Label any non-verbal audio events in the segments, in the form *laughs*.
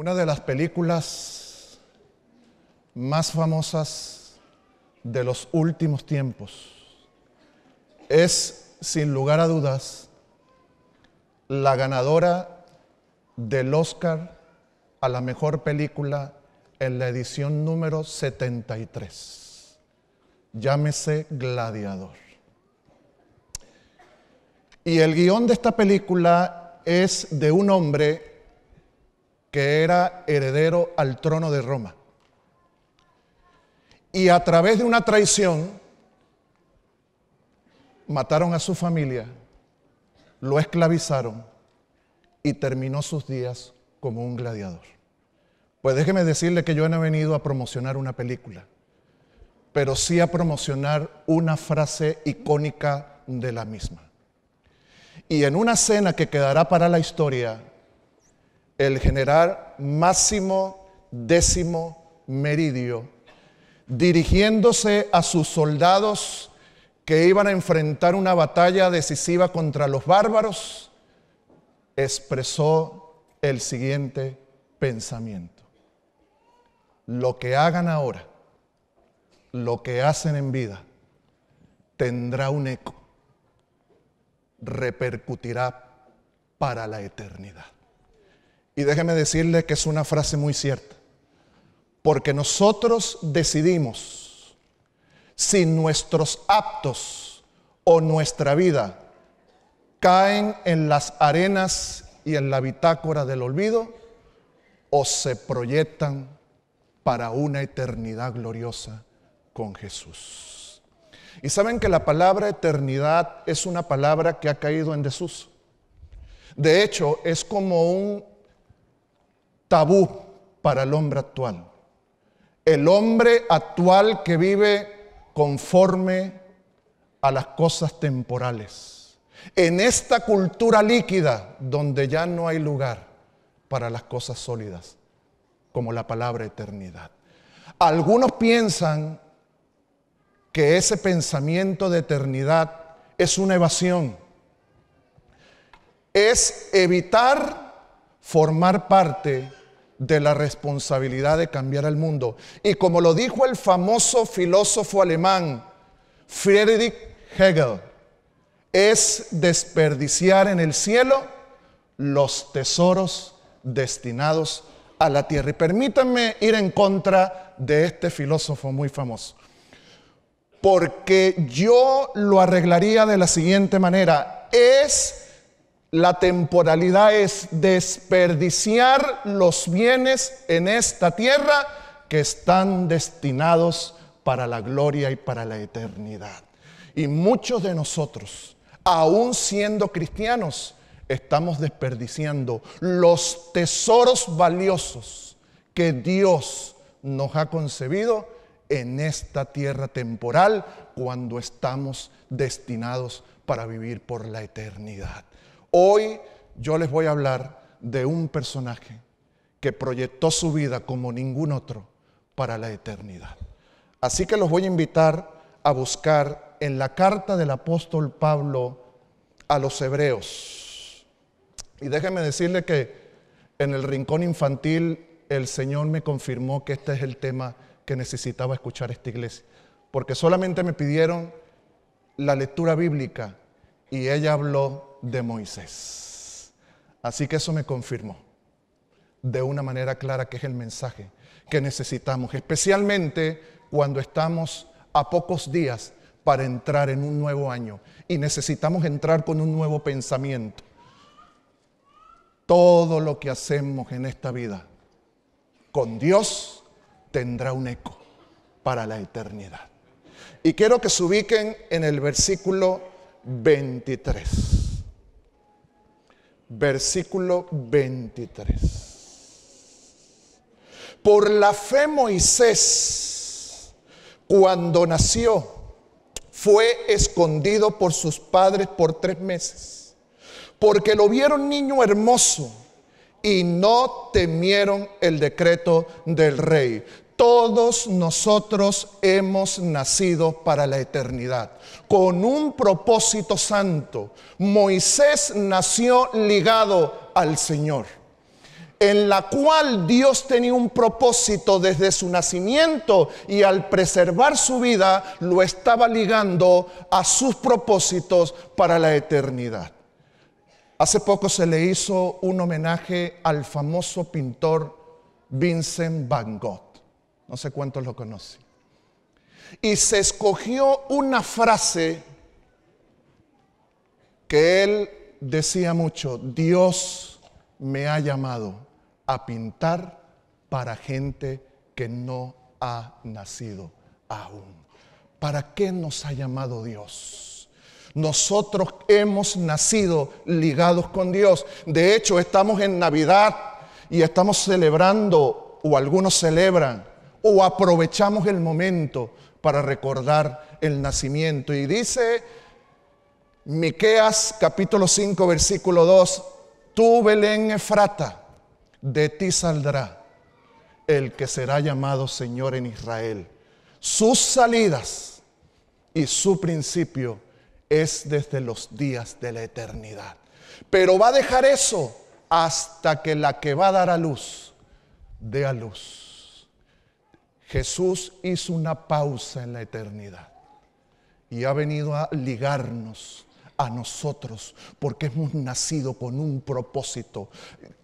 Una de las películas más famosas de los últimos tiempos es, sin lugar a dudas, la ganadora del Oscar a la mejor película en la edición número 73. Llámese Gladiador. Y el guión de esta película es de un hombre que era heredero al trono de Roma. Y a través de una traición, mataron a su familia, lo esclavizaron y terminó sus días como un gladiador. Pues déjeme decirle que yo no he venido a promocionar una película, pero sí a promocionar una frase icónica de la misma. Y en una escena que quedará para la historia, el general Máximo Décimo Meridio, dirigiéndose a sus soldados que iban a enfrentar una batalla decisiva contra los bárbaros, expresó el siguiente pensamiento. Lo que hagan ahora, lo que hacen en vida, tendrá un eco, repercutirá para la eternidad. Y déjeme decirle que es una frase muy cierta. Porque nosotros decidimos si nuestros actos o nuestra vida caen en las arenas y en la bitácora del olvido o se proyectan para una eternidad gloriosa con Jesús. Y saben que la palabra eternidad es una palabra que ha caído en desuso. De hecho, es como un tabú para el hombre actual. El hombre actual que vive conforme a las cosas temporales. En esta cultura líquida donde ya no hay lugar para las cosas sólidas, como la palabra eternidad. Algunos piensan que ese pensamiento de eternidad es una evasión, es evitar formar parte de la responsabilidad de cambiar el mundo. Y como lo dijo el famoso filósofo alemán Friedrich Hegel, es desperdiciar en el cielo los tesoros destinados a la tierra. Y permítanme ir en contra de este filósofo muy famoso. Porque yo lo arreglaría de la siguiente manera. Es la temporalidad es desperdiciar los bienes en esta tierra que están destinados para la gloria y para la eternidad. Y muchos de nosotros, aún siendo cristianos, estamos desperdiciando los tesoros valiosos que Dios nos ha concebido en esta tierra temporal cuando estamos destinados para vivir por la eternidad. Hoy yo les voy a hablar de un personaje que proyectó su vida como ningún otro para la eternidad. Así que los voy a invitar a buscar en la carta del apóstol Pablo a los hebreos. Y déjenme decirle que en el rincón infantil el Señor me confirmó que este es el tema que necesitaba escuchar esta iglesia, porque solamente me pidieron la lectura bíblica y ella habló de Moisés. Así que eso me confirmó de una manera clara que es el mensaje que necesitamos, especialmente cuando estamos a pocos días para entrar en un nuevo año y necesitamos entrar con un nuevo pensamiento. Todo lo que hacemos en esta vida con Dios tendrá un eco para la eternidad. Y quiero que se ubiquen en el versículo 23 versículo 23. Por la fe Moisés, cuando nació, fue escondido por sus padres por tres meses, porque lo vieron niño hermoso y no temieron el decreto del rey todos nosotros hemos nacido para la eternidad, con un propósito santo. Moisés nació ligado al Señor, en la cual Dios tenía un propósito desde su nacimiento y al preservar su vida lo estaba ligando a sus propósitos para la eternidad. Hace poco se le hizo un homenaje al famoso pintor Vincent Van Gogh no sé cuántos lo conocen. Y se escogió una frase que él decía mucho, Dios me ha llamado a pintar para gente que no ha nacido aún. ¿Para qué nos ha llamado Dios? Nosotros hemos nacido ligados con Dios. De hecho, estamos en Navidad y estamos celebrando, o algunos celebran, o aprovechamos el momento para recordar el nacimiento. Y dice Miqueas capítulo 5 versículo 2, tú Belén Efrata, de ti saldrá el que será llamado Señor en Israel. Sus salidas y su principio es desde los días de la eternidad. Pero va a dejar eso hasta que la que va a dar a luz dé a luz. Jesús hizo una pausa en la eternidad y ha venido a ligarnos a nosotros porque hemos nacido con un propósito.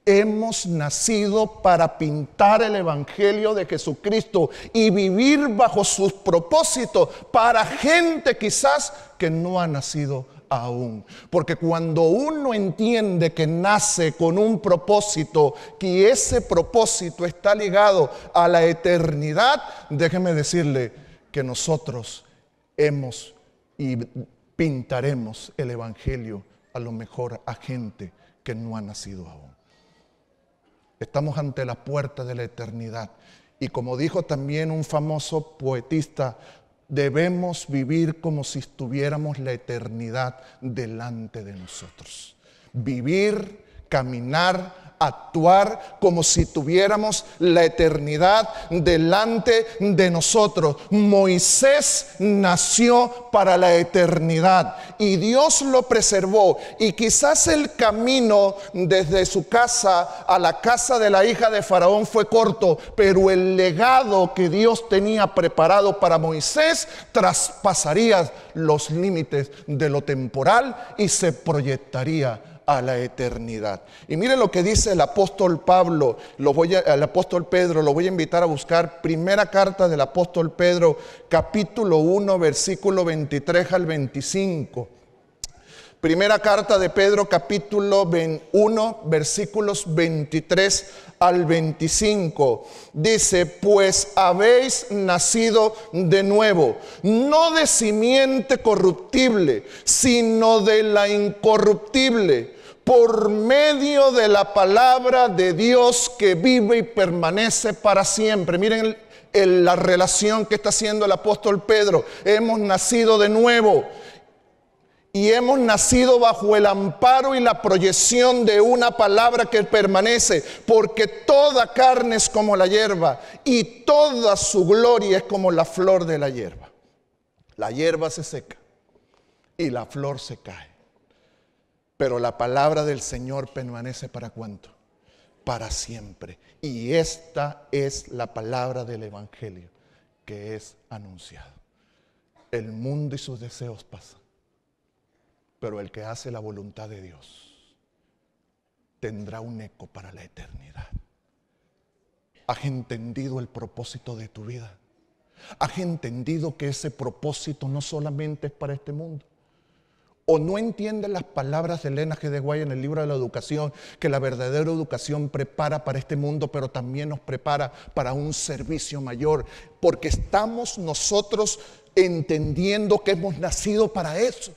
Hemos nacido para pintar el Evangelio de Jesucristo y vivir bajo sus propósitos para gente quizás que no ha nacido aún. Porque cuando uno entiende que nace con un propósito, que ese propósito está ligado a la eternidad, déjeme decirle que nosotros hemos y pintaremos el Evangelio a lo mejor a gente que no ha nacido aún. Estamos ante la puerta de la eternidad. Y como dijo también un famoso poetista debemos vivir como si estuviéramos la eternidad delante de nosotros. Vivir, caminar, actuar como si tuviéramos la eternidad delante de nosotros. Moisés nació para la eternidad y Dios lo preservó. Y quizás el camino desde su casa a la casa de la hija de Faraón fue corto, pero el legado que Dios tenía preparado para Moisés traspasaría los límites de lo temporal y se proyectaría a la eternidad. Y mire lo que dice el apóstol Pablo, lo voy apóstol Pedro, lo voy a invitar a buscar. Primera carta del apóstol Pedro, capítulo 1, versículo 23 al 25. Primera carta de Pedro, capítulo 1, versículos 23 al 25. Dice, pues habéis nacido de nuevo, no de simiente corruptible, sino de la incorruptible por medio de la palabra de Dios que vive y permanece para siempre. Miren la relación que está haciendo el apóstol Pedro. Hemos nacido de nuevo y hemos nacido bajo el amparo y la proyección de una palabra que permanece, porque toda carne es como la hierba y toda su gloria es como la flor de la hierba. La hierba se seca y la flor se cae. Pero la palabra del Señor permanece para cuánto? Para siempre. Y esta es la palabra del Evangelio que es anunciado. El mundo y sus deseos pasan, pero el que hace la voluntad de Dios tendrá un eco para la eternidad. ¿Has entendido el propósito de tu vida? ¿Has entendido que ese propósito no solamente es para este mundo? o no entienden las palabras de Elena G. de en el libro de la educación, que la verdadera educación prepara para este mundo, pero también nos prepara para un servicio mayor, porque estamos nosotros entendiendo que hemos nacido para eso.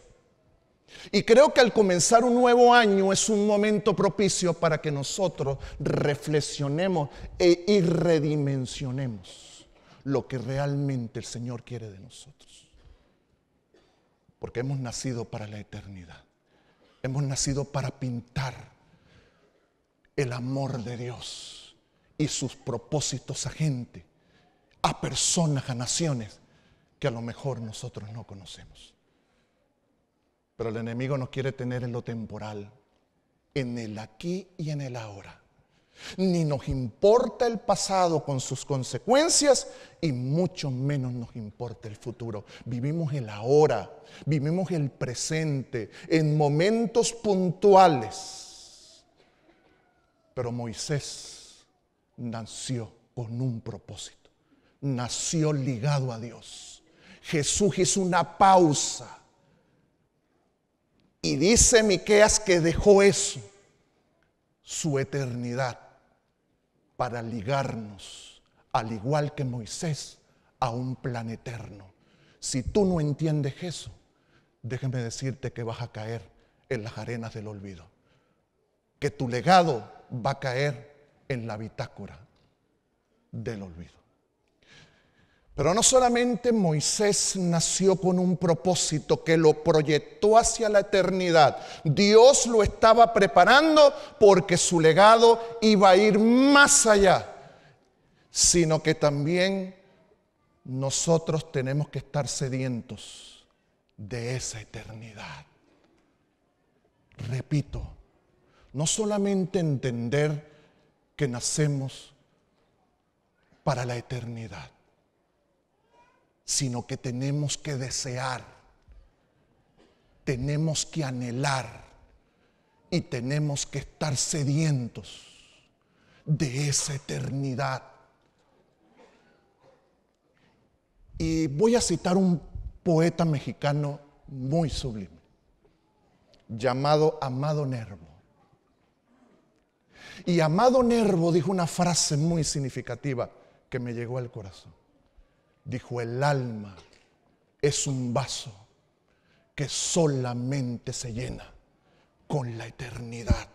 Y creo que al comenzar un nuevo año es un momento propicio para que nosotros reflexionemos e redimensionemos lo que realmente el Señor quiere de nosotros. Porque hemos nacido para la eternidad. Hemos nacido para pintar el amor de Dios y sus propósitos a gente, a personas, a naciones que a lo mejor nosotros no conocemos. Pero el enemigo nos quiere tener en lo temporal, en el aquí y en el ahora. Ni nos importa el pasado con sus consecuencias y mucho menos nos importa el futuro. Vivimos el ahora, vivimos el presente, en momentos puntuales. Pero Moisés nació con un propósito, nació ligado a Dios. Jesús hizo una pausa y dice Miqueas que dejó eso, su eternidad para ligarnos, al igual que Moisés, a un plan eterno. Si tú no entiendes eso, déjeme decirte que vas a caer en las arenas del olvido, que tu legado va a caer en la bitácora del olvido. Pero no solamente Moisés nació con un propósito que lo proyectó hacia la eternidad. Dios lo estaba preparando porque su legado iba a ir más allá. Sino que también nosotros tenemos que estar sedientos de esa eternidad. Repito, no solamente entender que nacemos para la eternidad sino que tenemos que desear, tenemos que anhelar y tenemos que estar sedientos de esa eternidad. Y voy a citar un poeta mexicano muy sublime, llamado Amado Nervo. Y Amado Nervo dijo una frase muy significativa que me llegó al corazón. Dijo, el alma es un vaso que solamente se llena con la eternidad.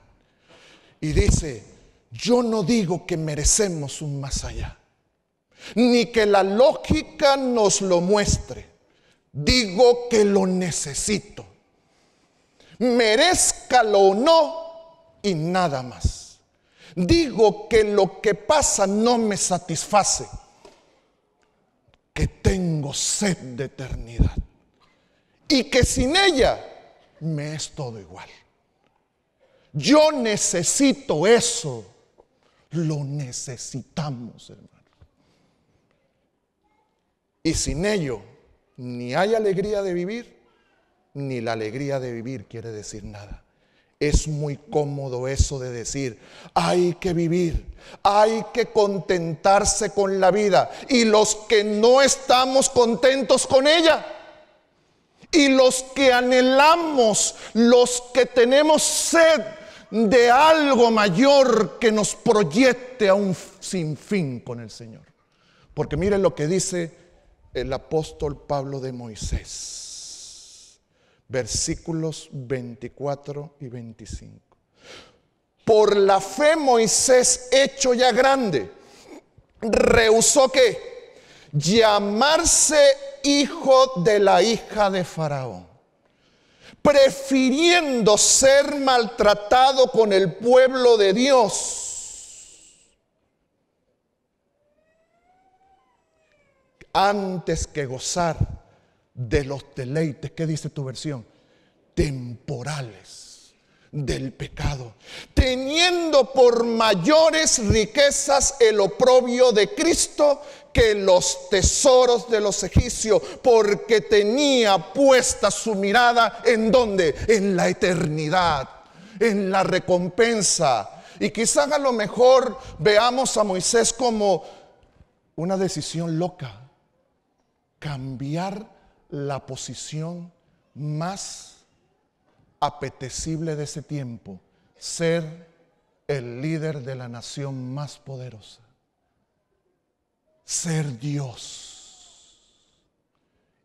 Y dice, yo no digo que merecemos un más allá, ni que la lógica nos lo muestre. Digo que lo necesito. Merezcalo o no, y nada más. Digo que lo que pasa no me satisface que tengo sed de eternidad y que sin ella me es todo igual. Yo necesito eso. Lo necesitamos, hermano. Y sin ello, ni hay alegría de vivir, ni la alegría de vivir quiere decir nada. Es muy cómodo eso de decir, hay que vivir, hay que contentarse con la vida. Y los que no estamos contentos con ella, y los que anhelamos, los que tenemos sed de algo mayor que nos proyecte a un sinfín con el Señor. Porque miren lo que dice el apóstol Pablo de Moisés versículos 24 y 25. Por la fe Moisés, hecho ya grande, rehusó que llamarse hijo de la hija de Faraón, prefiriendo ser maltratado con el pueblo de Dios. antes que gozar de los deleites, ¿qué dice tu versión? Temporales del pecado, teniendo por mayores riquezas el oprobio de Cristo que los tesoros de los egipcios, porque tenía puesta su mirada en donde? En la eternidad, en la recompensa. Y quizás a lo mejor veamos a Moisés como una decisión loca, cambiar la posición más apetecible de ese tiempo, ser el líder de la nación más poderosa, ser Dios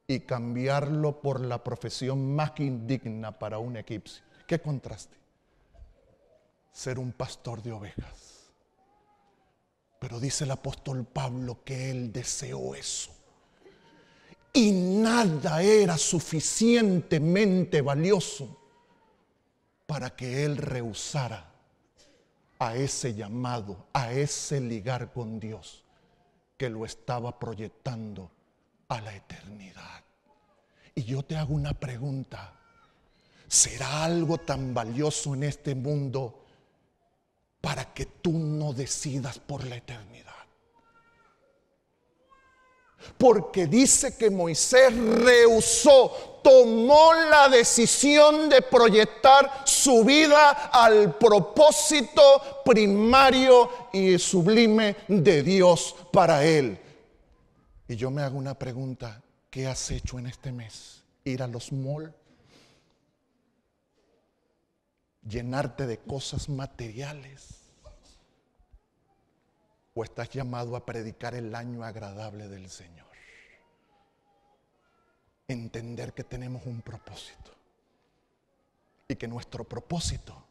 y cambiarlo por la profesión más indigna para un egipcio. ¿Qué contraste? Ser un pastor de ovejas. Pero dice el apóstol Pablo que él deseó eso y nada era suficientemente valioso para que él rehusara a ese llamado, a ese ligar con Dios que lo estaba proyectando a la eternidad. Y yo te hago una pregunta. ¿Será algo tan valioso en este mundo para que tú no decidas por la eternidad? Porque dice que Moisés rehusó, tomó la decisión de proyectar su vida al propósito primario y sublime de Dios para él. Y yo me hago una pregunta, ¿qué has hecho en este mes? ¿Ir a los malls? ¿Llenarte de cosas materiales? estás llamado a predicar el año agradable del Señor. Entender que tenemos un propósito y que nuestro propósito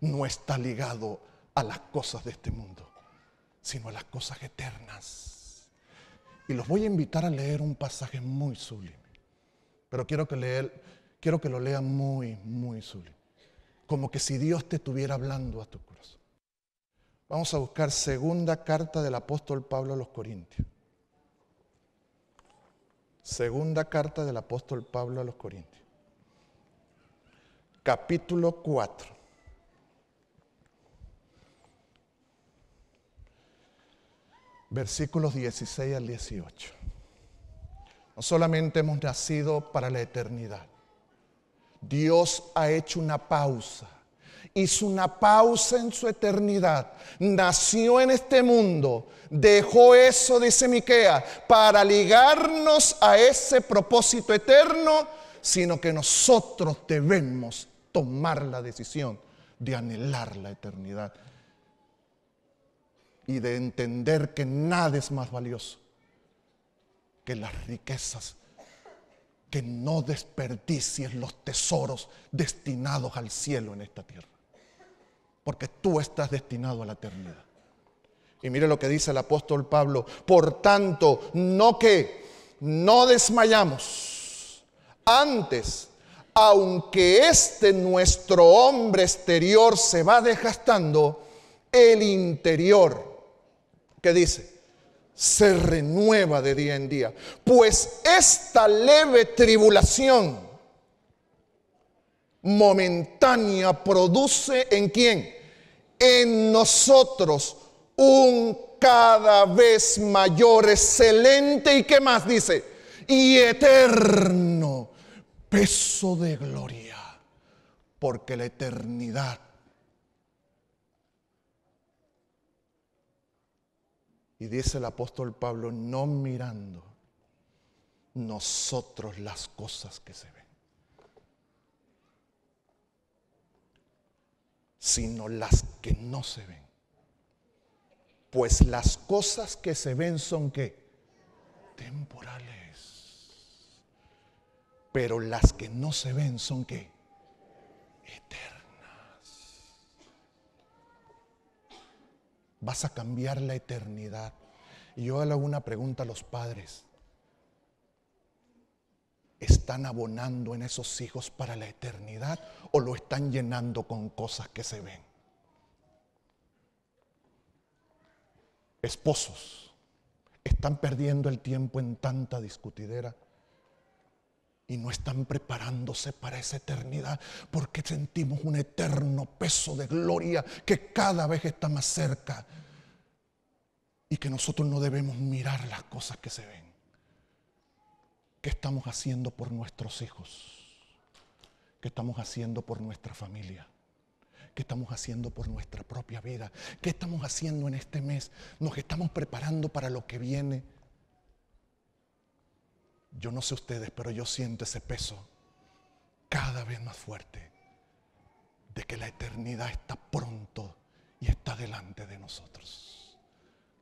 no está ligado a las cosas de este mundo, sino a las cosas eternas. Y los voy a invitar a leer un pasaje muy sublime, pero quiero que, leer, quiero que lo lean muy, muy sublime. Como que si Dios te estuviera hablando a tu Vamos a buscar segunda carta del apóstol Pablo a los Corintios. Segunda carta del apóstol Pablo a los Corintios. Capítulo 4. Versículos 16 al 18. No solamente hemos nacido para la eternidad. Dios ha hecho una pausa hizo una pausa en su eternidad, nació en este mundo, dejó eso, dice Miquea, para ligarnos a ese propósito eterno, sino que nosotros debemos tomar la decisión de anhelar la eternidad y de entender que nada es más valioso que las riquezas, que no desperdicies los tesoros destinados al cielo en esta tierra porque tú estás destinado a la eternidad. Y mire lo que dice el apóstol Pablo, por tanto, no que no desmayamos, antes, aunque este nuestro hombre exterior se va desgastando, el interior, ¿qué dice, se renueva de día en día. Pues esta leve tribulación momentánea produce en quién? en nosotros un cada vez mayor, excelente y qué más dice, y eterno peso de gloria, porque la eternidad Y dice el apóstol Pablo, no mirando nosotros las cosas que se ven. sino las que no se ven. Pues las cosas que se ven son que temporales. Pero las que no se ven son ¿qué? eternas. Vas a cambiar la eternidad. Y yo hago una pregunta a los padres están abonando en esos hijos para la eternidad o lo están llenando con cosas que se ven. Esposos, están perdiendo el tiempo en tanta discutidera y no están preparándose para esa eternidad porque sentimos un eterno peso de gloria que cada vez está más cerca y que nosotros no debemos mirar las cosas que se ven. ¿Qué estamos haciendo por nuestros hijos? ¿Qué estamos haciendo por nuestra familia? ¿Qué estamos haciendo por nuestra propia vida? ¿Qué estamos haciendo en este mes? Nos estamos preparando para lo que viene. Yo no sé ustedes, pero yo siento ese peso cada vez más fuerte de que la eternidad está pronto y está delante de nosotros.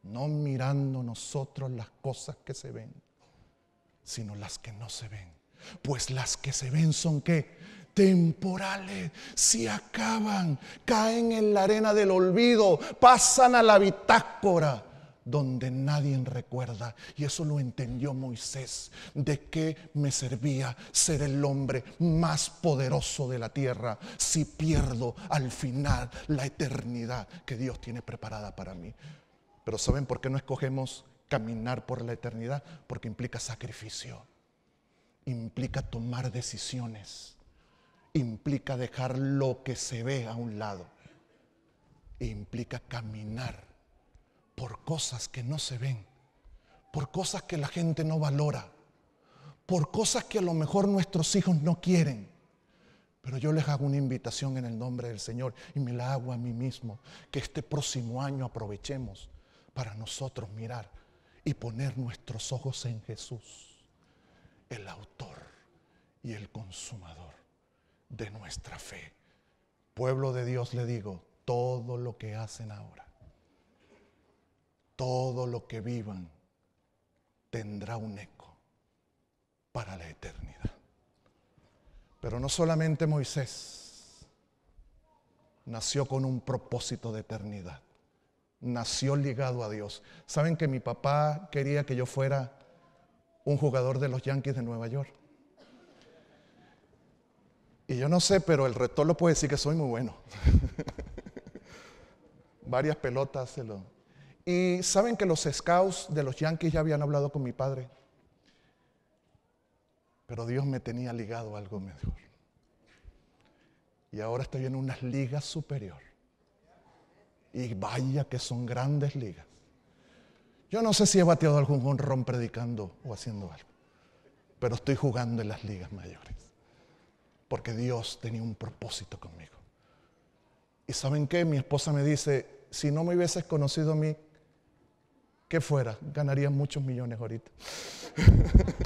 No mirando nosotros las cosas que se ven sino las que no se ven. Pues las que se ven son qué? Temporales, se acaban, caen en la arena del olvido, pasan a la bitácora donde nadie recuerda. Y eso lo entendió Moisés. ¿De qué me servía ser el hombre más poderoso de la tierra si pierdo al final la eternidad que Dios tiene preparada para mí? Pero ¿saben por qué no escogemos caminar por la eternidad porque implica sacrificio, implica tomar decisiones, implica dejar lo que se ve a un lado, e implica caminar por cosas que no se ven, por cosas que la gente no valora, por cosas que a lo mejor nuestros hijos no quieren. Pero yo les hago una invitación en el nombre del Señor y me la hago a mí mismo, que este próximo año aprovechemos para nosotros mirar y poner nuestros ojos en Jesús, el autor y el consumador de nuestra fe. Pueblo de Dios, le digo, todo lo que hacen ahora, todo lo que vivan, tendrá un eco para la eternidad. Pero no solamente Moisés nació con un propósito de eternidad nació ligado a Dios. ¿Saben que mi papá quería que yo fuera un jugador de los Yankees de Nueva York? Y yo no sé, pero el reto lo puede decir que soy muy bueno. *laughs* Varias pelotas se lo... Y saben que los scouts de los Yankees ya habían hablado con mi padre. Pero Dios me tenía ligado a algo mejor. Y ahora estoy en unas ligas superior. Y vaya que son grandes ligas. Yo no sé si he bateado algún honrón predicando o haciendo algo, pero estoy jugando en las ligas mayores. Porque Dios tenía un propósito conmigo. Y saben qué, mi esposa me dice, si no me hubieses conocido a mí, ¿qué fuera? Ganaría muchos millones ahorita. *laughs*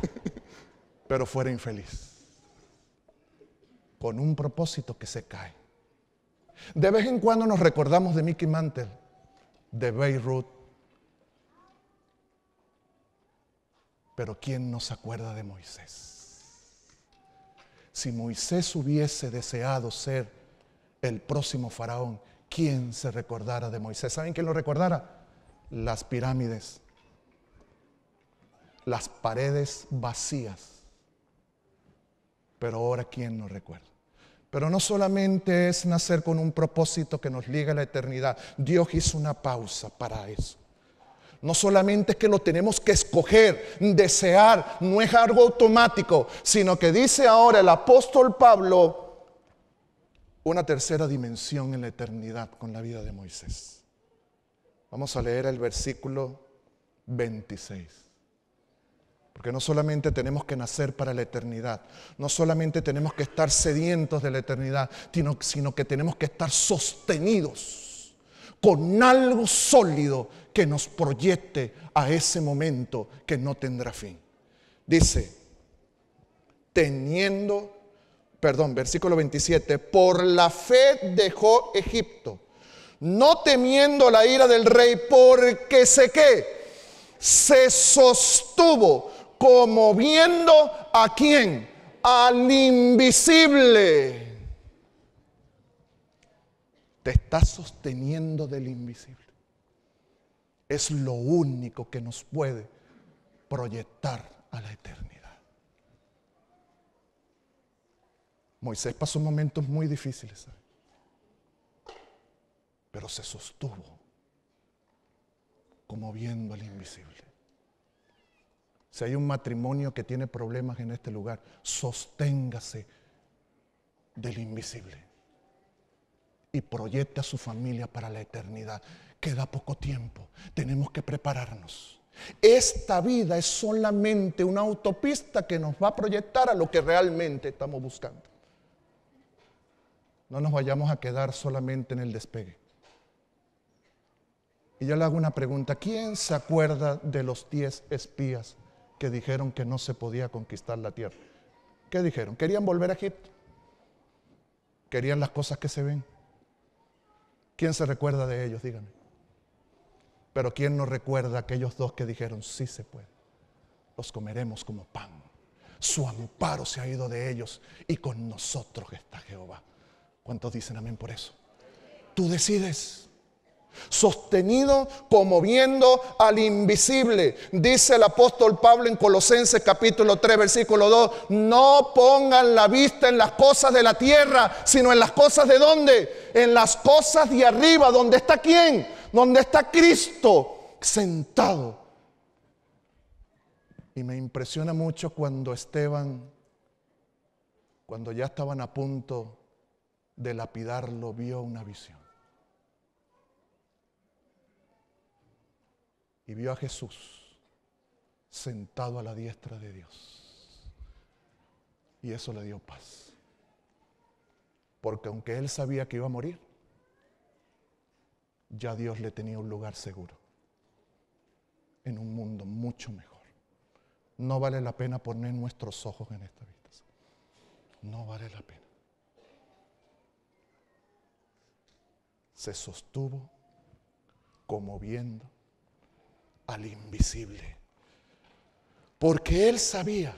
pero fuera infeliz. Con un propósito que se cae. De vez en cuando nos recordamos de Mickey Mantle, de Beirut. Pero ¿quién nos acuerda de Moisés? Si Moisés hubiese deseado ser el próximo faraón, ¿quién se recordara de Moisés? ¿Saben quién lo recordara? Las pirámides, las paredes vacías. Pero ahora, ¿quién nos recuerda? Pero no solamente es nacer con un propósito que nos liga a la eternidad. Dios hizo una pausa para eso. No solamente es que lo tenemos que escoger, desear, no es algo automático, sino que dice ahora el apóstol Pablo una tercera dimensión en la eternidad con la vida de Moisés. Vamos a leer el versículo 26. Porque no solamente tenemos que nacer para la eternidad, no solamente tenemos que estar sedientos de la eternidad, sino, que tenemos que estar sostenidos con algo sólido que nos proyecte a ese momento que no tendrá fin. Dice, teniendo, perdón, versículo 27, por la fe dejó Egipto, no temiendo la ira del rey, porque sé que se sostuvo como viendo a quién, al invisible. Te estás sosteniendo del invisible. Es lo único que nos puede proyectar a la eternidad. Moisés pasó momentos muy difíciles, ¿sabes? pero se sostuvo como viendo al invisible. Si hay un matrimonio que tiene problemas en este lugar, sosténgase del invisible y proyecte a su familia para la eternidad. Queda poco tiempo, tenemos que prepararnos. Esta vida es solamente una autopista que nos va a proyectar a lo que realmente estamos buscando. No nos vayamos a quedar solamente en el despegue. Y yo le hago una pregunta. ¿Quién se acuerda de los 10 espías que dijeron que no se podía conquistar la tierra. ¿Qué dijeron? Querían volver a Egipto. Querían las cosas que se ven. ¿Quién se recuerda de ellos? Díganme. Pero ¿quién no recuerda aquellos dos que dijeron, sí se puede? Los comeremos como pan. Su amparo se ha ido de ellos y con nosotros está Jehová. ¿Cuántos dicen amén por eso? Tú decides sostenido como viendo al invisible. Dice el apóstol Pablo en Colosenses capítulo 3 versículo 2, no pongan la vista en las cosas de la tierra, sino en las cosas de dónde? En las cosas de arriba, donde está quién? Donde está Cristo sentado. Y me impresiona mucho cuando Esteban cuando ya estaban a punto de lapidarlo vio una visión. y vio a Jesús sentado a la diestra de Dios. Y eso le dio paz. Porque aunque él sabía que iba a morir, ya Dios le tenía un lugar seguro en un mundo mucho mejor. No vale la pena poner nuestros ojos en esta vista. No vale la pena. Se sostuvo como viendo al invisible. Porque él sabía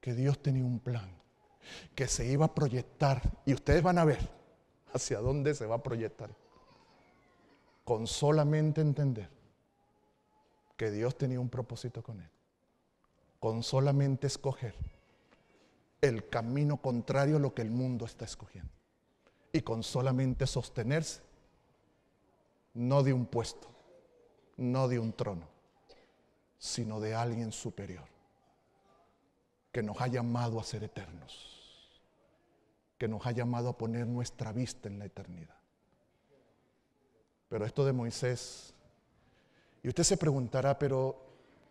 que Dios tenía un plan, que se iba a proyectar. Y ustedes van a ver hacia dónde se va a proyectar. Con solamente entender que Dios tenía un propósito con él. Con solamente escoger el camino contrario a lo que el mundo está escogiendo. Y con solamente sostenerse, no de un puesto, no de un trono, sino de alguien superior, que nos ha llamado a ser eternos, que nos ha llamado a poner nuestra vista en la eternidad. Pero esto de Moisés, y usted se preguntará, pero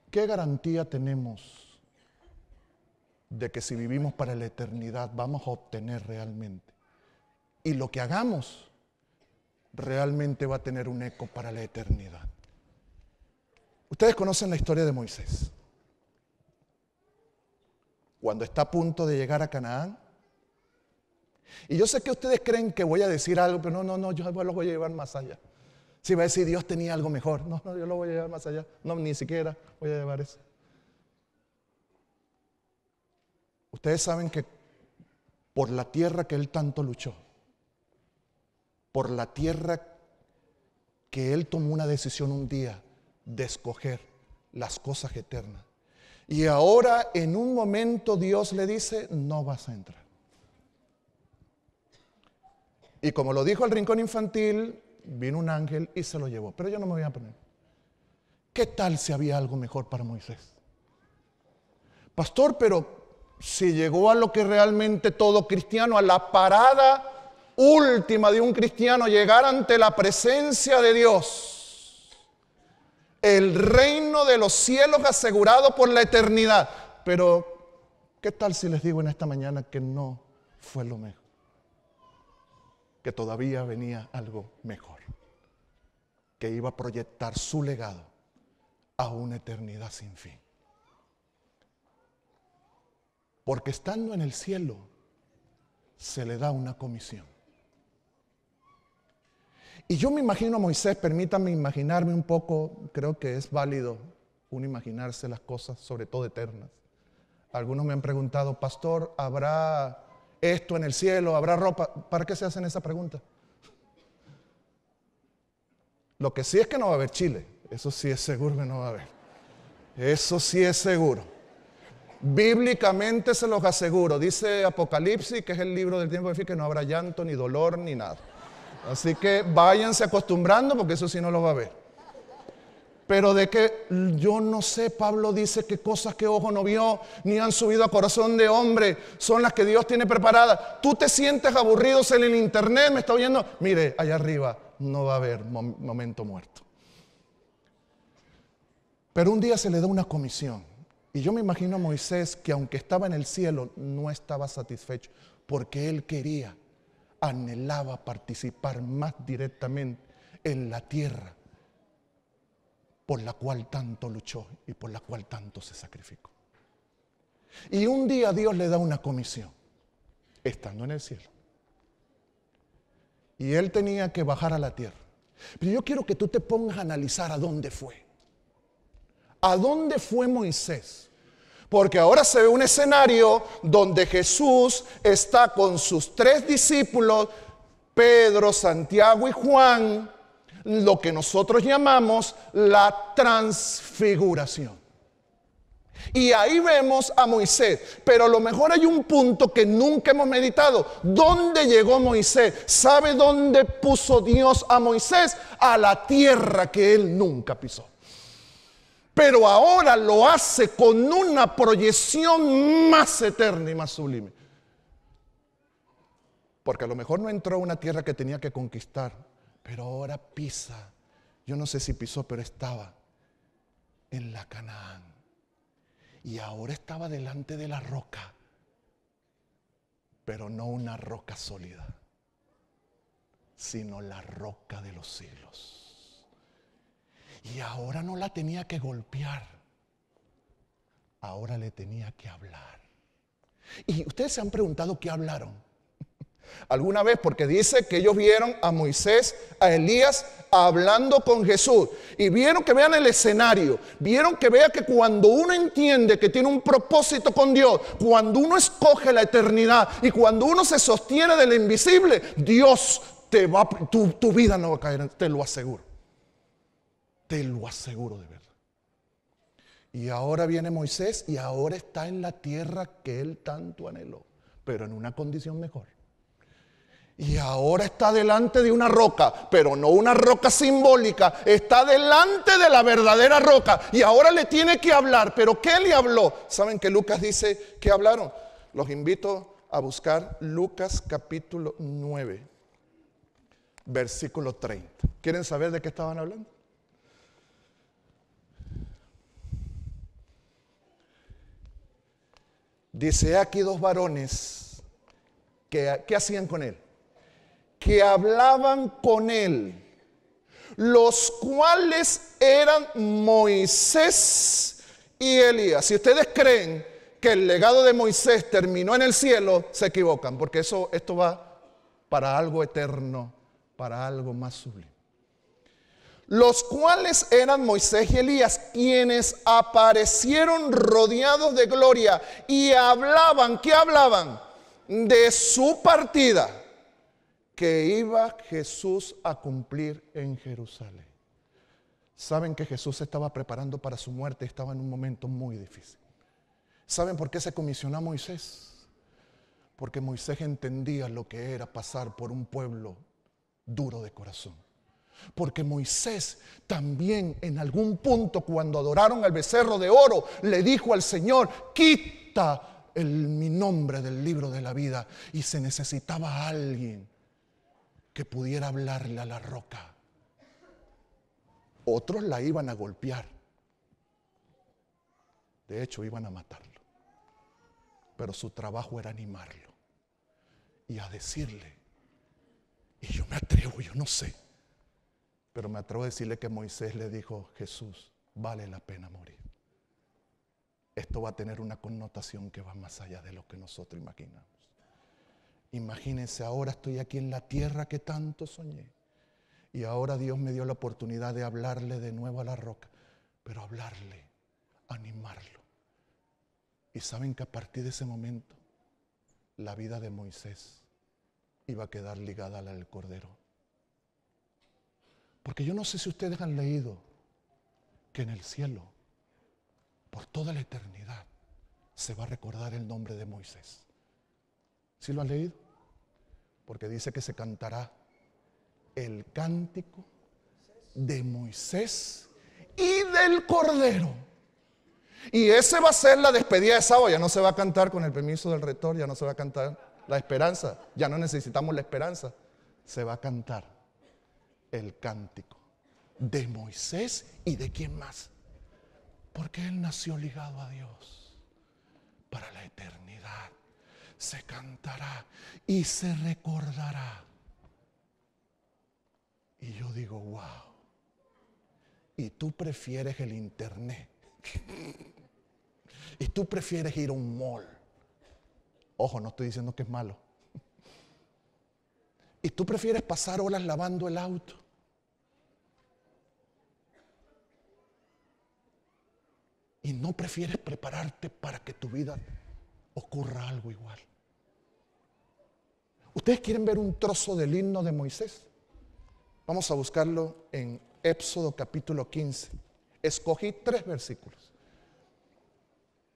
¿qué garantía tenemos de que si vivimos para la eternidad vamos a obtener realmente? Y lo que hagamos realmente va a tener un eco para la eternidad. Ustedes conocen la historia de Moisés. Cuando está a punto de llegar a Canaán. Y yo sé que ustedes creen que voy a decir algo, pero no, no, no, yo lo voy a llevar más allá. Si va a decir Dios tenía algo mejor, no, no, yo lo voy a llevar más allá. No, ni siquiera voy a llevar eso. Ustedes saben que por la tierra que él tanto luchó, por la tierra que él tomó una decisión un día de escoger las cosas eternas. Y ahora en un momento Dios le dice, no vas a entrar. Y como lo dijo el rincón infantil, vino un ángel y se lo llevó. Pero yo no me voy a poner. ¿Qué tal si había algo mejor para Moisés? Pastor, pero si llegó a lo que realmente todo cristiano, a la parada última de un cristiano, llegar ante la presencia de Dios el reino de los cielos asegurado por la eternidad. Pero, ¿qué tal si les digo en esta mañana que no fue lo mejor? Que todavía venía algo mejor, que iba a proyectar su legado a una eternidad sin fin. Porque estando en el cielo, se le da una comisión y yo me imagino a Moisés, permítanme imaginarme un poco, creo que es válido uno imaginarse las cosas, sobre todo eternas. Algunos me han preguntado, pastor, ¿habrá esto en el cielo? ¿Habrá ropa? ¿Para qué se hacen esa pregunta? Lo que sí es que no va a haber Chile, eso sí es seguro que no va a haber. Eso sí es seguro. Bíblicamente se los aseguro, dice Apocalipsis, que es el libro del tiempo de fin, que no habrá llanto, ni dolor, ni nada. Así que váyanse acostumbrando porque eso sí no lo va a ver. Pero de que yo no sé, Pablo dice que cosas que ojo no vio, ni han subido a corazón de hombre, son las que Dios tiene preparadas. Tú te sientes aburrido en el internet, me está oyendo. Mire, allá arriba no va a haber momento muerto. Pero un día se le da una comisión. Y yo me imagino a Moisés que aunque estaba en el cielo, no estaba satisfecho, porque él quería anhelaba participar más directamente en la tierra por la cual tanto luchó y por la cual tanto se sacrificó. Y un día Dios le da una comisión, estando en el cielo. Y él tenía que bajar a la tierra. Pero yo quiero que tú te pongas a analizar a dónde fue. ¿A dónde fue Moisés? Porque ahora se ve un escenario donde Jesús está con sus tres discípulos, Pedro, Santiago y Juan, lo que nosotros llamamos la transfiguración. Y ahí vemos a Moisés. Pero a lo mejor hay un punto que nunca hemos meditado. ¿Dónde llegó Moisés? ¿Sabe dónde puso Dios a Moisés? A la tierra que él nunca pisó pero ahora lo hace con una proyección más eterna y más sublime. Porque a lo mejor no entró a una tierra que tenía que conquistar, pero ahora pisa. Yo no sé si pisó, pero estaba en la Canaán. Y ahora estaba delante de la roca, pero no una roca sólida, sino la roca de los siglos. Y ahora no la tenía que golpear, ahora le tenía que hablar. Y ustedes se han preguntado qué hablaron. *laughs* Alguna vez, porque dice que ellos vieron a Moisés, a Elías, hablando con Jesús. Y vieron que vean el escenario. Vieron que vean que cuando uno entiende que tiene un propósito con Dios, cuando uno escoge la eternidad y cuando uno se sostiene del invisible, Dios te va, tu, tu vida no va a caer, te lo aseguro. Te lo aseguro de verdad. Y ahora viene Moisés y ahora está en la tierra que él tanto anheló, pero en una condición mejor. Y ahora está delante de una roca, pero no una roca simbólica, está delante de la verdadera roca. Y ahora le tiene que hablar, pero ¿qué le habló? ¿Saben que Lucas dice que hablaron? Los invito a buscar Lucas capítulo 9, versículo 30. ¿Quieren saber de qué estaban hablando? Dice aquí dos varones que hacían con él, que hablaban con él, los cuales eran Moisés y Elías. Si ustedes creen que el legado de Moisés terminó en el cielo, se equivocan, porque eso, esto va para algo eterno, para algo más sublime los cuales eran Moisés y Elías, quienes aparecieron rodeados de gloria y hablaban, ¿qué hablaban? De su partida, que iba Jesús a cumplir en Jerusalén. Saben que Jesús estaba preparando para su muerte, estaba en un momento muy difícil. ¿Saben por qué se comisionó a Moisés? Porque Moisés entendía lo que era pasar por un pueblo duro de corazón. Porque Moisés también en algún punto cuando adoraron al becerro de oro le dijo al Señor, quita el, mi nombre del libro de la vida. Y se necesitaba alguien que pudiera hablarle a la roca. Otros la iban a golpear. De hecho, iban a matarlo. Pero su trabajo era animarlo y a decirle, y yo me atrevo, yo no sé pero me atrevo a decirle que Moisés le dijo, Jesús, vale la pena morir. Esto va a tener una connotación que va más allá de lo que nosotros imaginamos. Imagínense, ahora estoy aquí en la tierra que tanto soñé. Y ahora Dios me dio la oportunidad de hablarle de nuevo a la roca, pero hablarle, animarlo. Y saben que a partir de ese momento, la vida de Moisés iba a quedar ligada a la del Cordero. Porque yo no sé si ustedes han leído que en el cielo, por toda la eternidad, se va a recordar el nombre de Moisés. ¿Sí lo han leído? Porque dice que se cantará el cántico de Moisés y del Cordero. Y ese va a ser la despedida de sábado. Ya no se va a cantar con el permiso del rector, ya no se va a cantar la esperanza. Ya no necesitamos la esperanza. Se va a cantar el cántico de Moisés y de quién más. Porque él nació ligado a Dios para la eternidad. Se cantará y se recordará. Y yo digo, wow. Y tú prefieres el internet. *laughs* y tú prefieres ir a un mall. Ojo, no estoy diciendo que es malo. Y tú prefieres pasar horas lavando el auto. Y no prefieres prepararte para que tu vida ocurra algo igual. ¿Ustedes quieren ver un trozo del himno de Moisés? Vamos a buscarlo en Éxodo capítulo 15. Escogí tres versículos.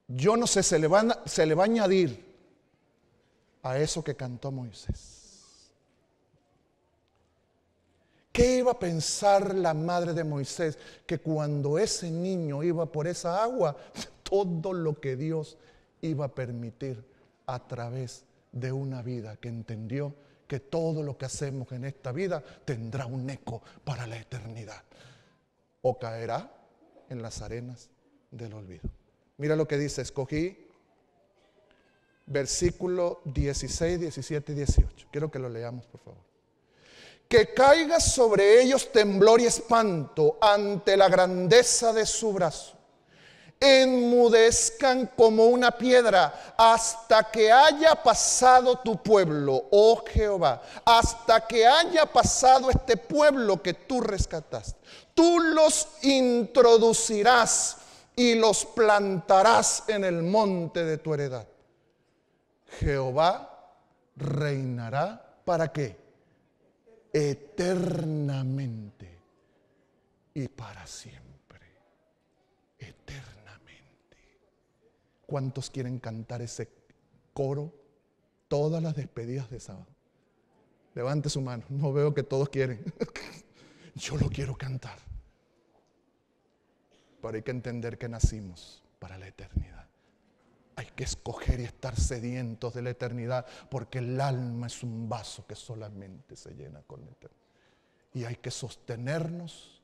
Yo no sé, se le, va, se le va a añadir a eso que cantó Moisés. ¿Qué iba a pensar la madre de Moisés? Que cuando ese niño iba por esa agua, *laughs* todo lo que Dios iba a permitir a través de una vida que entendió que todo lo que hacemos en esta vida tendrá un eco para la eternidad. O caerá en las arenas del olvido. Mira lo que dice, escogí versículo 16, 17 y 18. Quiero que lo leamos, por favor que caiga sobre ellos temblor y espanto ante la grandeza de su brazo. Enmudezcan como una piedra hasta que haya pasado tu pueblo, oh Jehová, hasta que haya pasado este pueblo que tú rescataste. Tú los introducirás y los plantarás en el monte de tu heredad. Jehová reinará para qué? eternamente y para siempre. Eternamente. ¿Cuántos quieren cantar ese coro todas las despedidas de sábado? Levante su mano. No veo que todos quieren. *laughs* Yo lo quiero cantar. Pero hay que entender que nacimos para la eternidad. Hay que escoger y estar sedientos de la eternidad porque el alma es un vaso que solamente se llena con eternidad. Y hay que sostenernos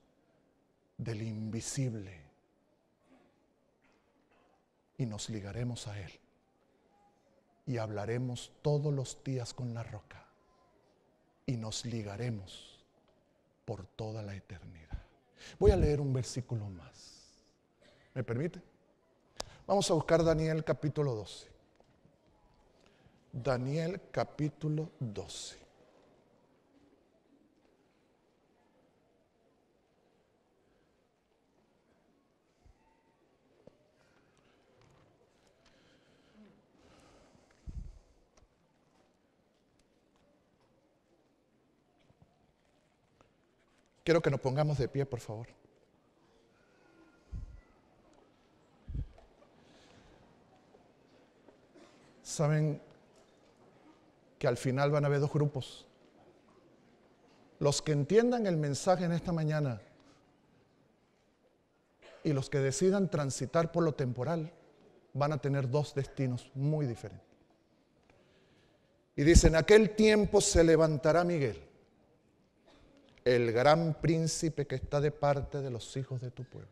del invisible y nos ligaremos a Él y hablaremos todos los días con la roca y nos ligaremos por toda la eternidad. Voy a leer un versículo más. ¿Me permite? Vamos a buscar Daniel capítulo 12. Daniel capítulo 12. Quiero que nos pongamos de pie, por favor. saben que al final van a haber dos grupos. Los que entiendan el mensaje en esta mañana y los que decidan transitar por lo temporal van a tener dos destinos muy diferentes. Y dicen, aquel tiempo se levantará Miguel, el gran príncipe que está de parte de los hijos de tu pueblo.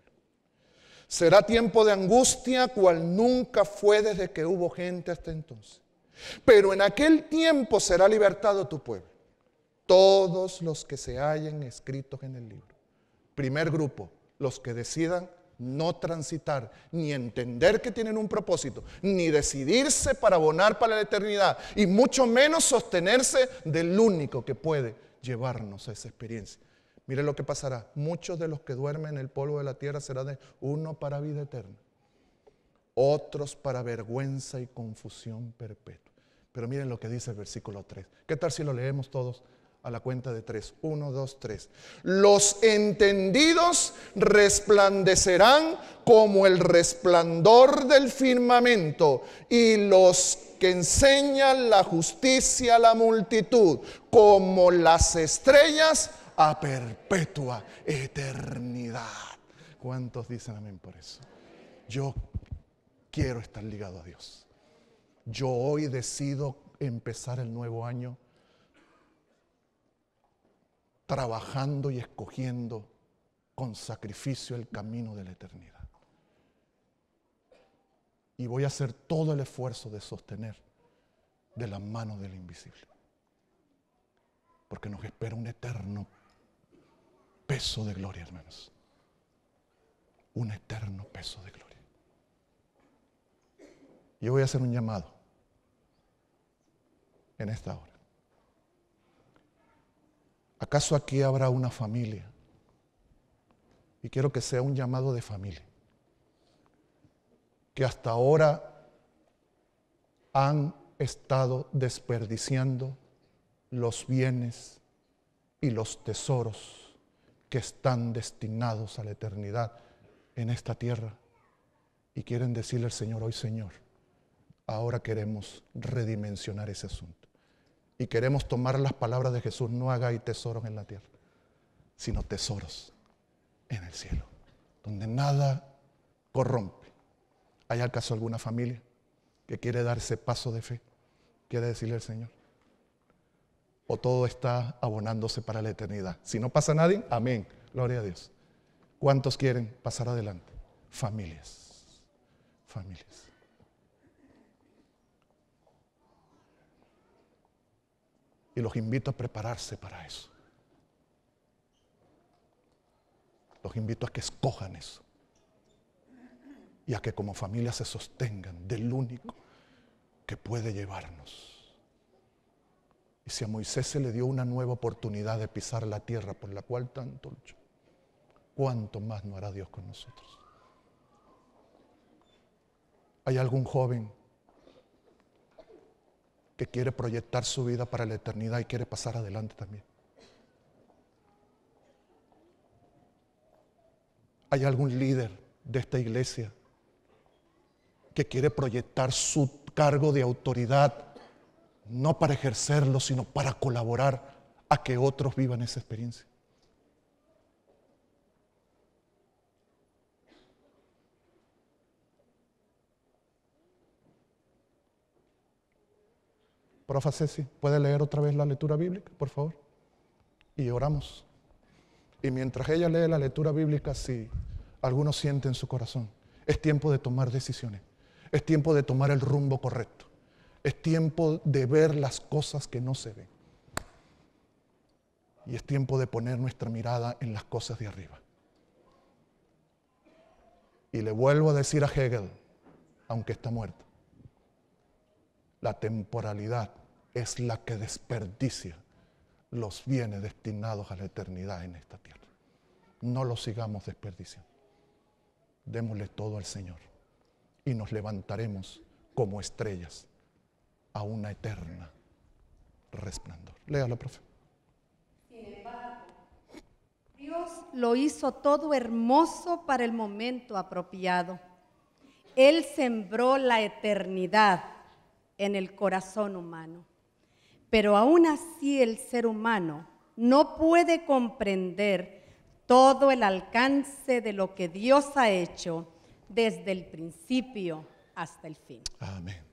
Será tiempo de angustia cual nunca fue desde que hubo gente hasta entonces. Pero en aquel tiempo será libertado tu pueblo. Todos los que se hayan escritos en el libro. Primer grupo, los que decidan no transitar, ni entender que tienen un propósito, ni decidirse para abonar para la eternidad, y mucho menos sostenerse del único que puede llevarnos a esa experiencia, Mire lo que pasará. Muchos de los que duermen en el polvo de la tierra serán de uno para vida eterna, otros para vergüenza y confusión perpetua. Pero miren lo que dice el versículo 3. ¿Qué tal si lo leemos todos a la cuenta de 3? 1, 2, 3. Los entendidos resplandecerán como el resplandor del firmamento y los que enseñan la justicia a la multitud como las estrellas a perpetua eternidad. ¿Cuántos dicen amén por eso? Yo quiero estar ligado a Dios. Yo hoy decido empezar el nuevo año trabajando y escogiendo con sacrificio el camino de la eternidad. Y voy a hacer todo el esfuerzo de sostener de la mano del invisible. Porque nos espera un eterno peso de gloria, hermanos. Un eterno peso de gloria. Yo voy a hacer un llamado en esta hora. ¿Acaso aquí habrá una familia? Y quiero que sea un llamado de familia. Que hasta ahora han estado desperdiciando los bienes y los tesoros que están destinados a la eternidad en esta tierra y quieren decirle al Señor, hoy Señor, ahora queremos redimensionar ese asunto. Y queremos tomar las palabras de Jesús, no hagáis tesoros en la tierra, sino tesoros en el cielo, donde nada corrompe. ¿Hay acaso alguna familia que quiere darse paso de fe? Quiere decirle al Señor, o todo está abonándose para la eternidad. Si no pasa nadie, amén. Gloria a Dios. ¿Cuántos quieren pasar adelante? Familias. Familias. Y los invito a prepararse para eso. Los invito a que escojan eso. Y a que como familia se sostengan del único que puede llevarnos y si a Moisés se le dio una nueva oportunidad de pisar la tierra por la cual tanto luchó, ¿cuánto más no hará Dios con nosotros? ¿Hay algún joven que quiere proyectar su vida para la eternidad y quiere pasar adelante también? ¿Hay algún líder de esta iglesia que quiere proyectar su cargo de autoridad no para ejercerlo, sino para colaborar a que otros vivan esa experiencia. Profa Ceci, ¿puede leer otra vez la lectura bíblica, por favor? Y oramos. Y mientras ella lee la lectura bíblica, si alguno siente en su corazón, es tiempo de tomar decisiones, es tiempo de tomar el rumbo correcto. Es tiempo de ver las cosas que no se ven. Y es tiempo de poner nuestra mirada en las cosas de arriba. Y le vuelvo a decir a Hegel, aunque está muerto, la temporalidad es la que desperdicia los bienes destinados a la eternidad en esta tierra. No los sigamos desperdiciando. Démosle todo al Señor y nos levantaremos como estrellas a una eterna resplandor. Léalo, profe. Sin embargo, Dios lo hizo todo hermoso para el momento apropiado. Él sembró la eternidad en el corazón humano. Pero aún así el ser humano no puede comprender todo el alcance de lo que Dios ha hecho desde el principio hasta el fin. Amén.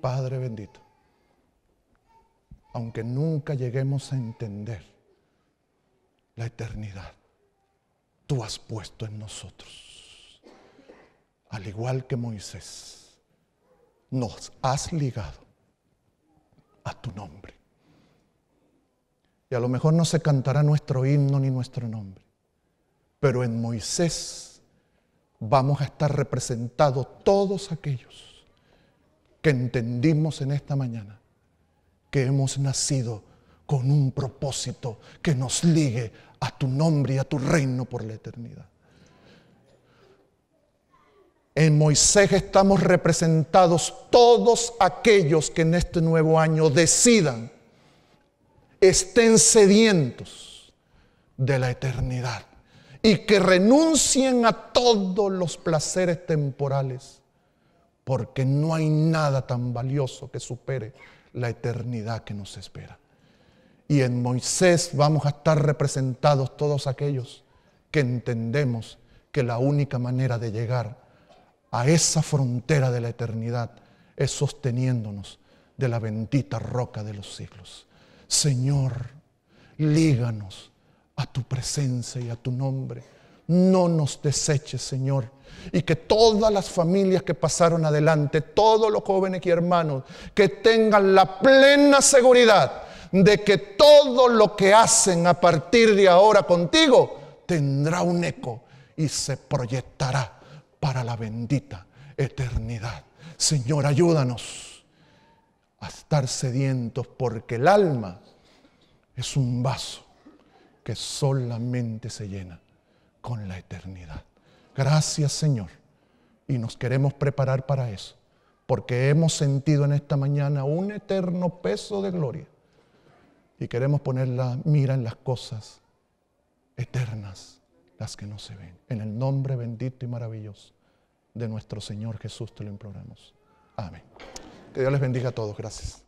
Padre bendito, aunque nunca lleguemos a entender la eternidad, tú has puesto en nosotros, al igual que Moisés, nos has ligado a tu nombre. Y a lo mejor no se cantará nuestro himno ni nuestro nombre, pero en Moisés vamos a estar representados todos aquellos que entendimos en esta mañana que hemos nacido con un propósito que nos ligue a tu nombre y a tu reino por la eternidad. En Moisés estamos representados todos aquellos que en este nuevo año decidan, estén sedientos de la eternidad y que renuncien a todos los placeres temporales porque no hay nada tan valioso que supere la eternidad que nos espera. Y en Moisés vamos a estar representados todos aquellos que entendemos que la única manera de llegar a esa frontera de la eternidad es sosteniéndonos de la bendita roca de los siglos. Señor, líganos a tu presencia y a tu nombre no nos deseches, Señor. Y que todas las familias que pasaron adelante, todos los jóvenes y hermanos, que tengan la plena seguridad de que todo lo que hacen a partir de ahora contigo tendrá un eco y se proyectará para la bendita eternidad. Señor, ayúdanos a estar sedientos porque el alma es un vaso que solamente se llena con la eternidad. Gracias Señor. Y nos queremos preparar para eso, porque hemos sentido en esta mañana un eterno peso de gloria. Y queremos poner la mira en las cosas eternas, las que no se ven. En el nombre bendito y maravilloso de nuestro Señor Jesús te lo imploramos. Amén. Que Dios les bendiga a todos. Gracias.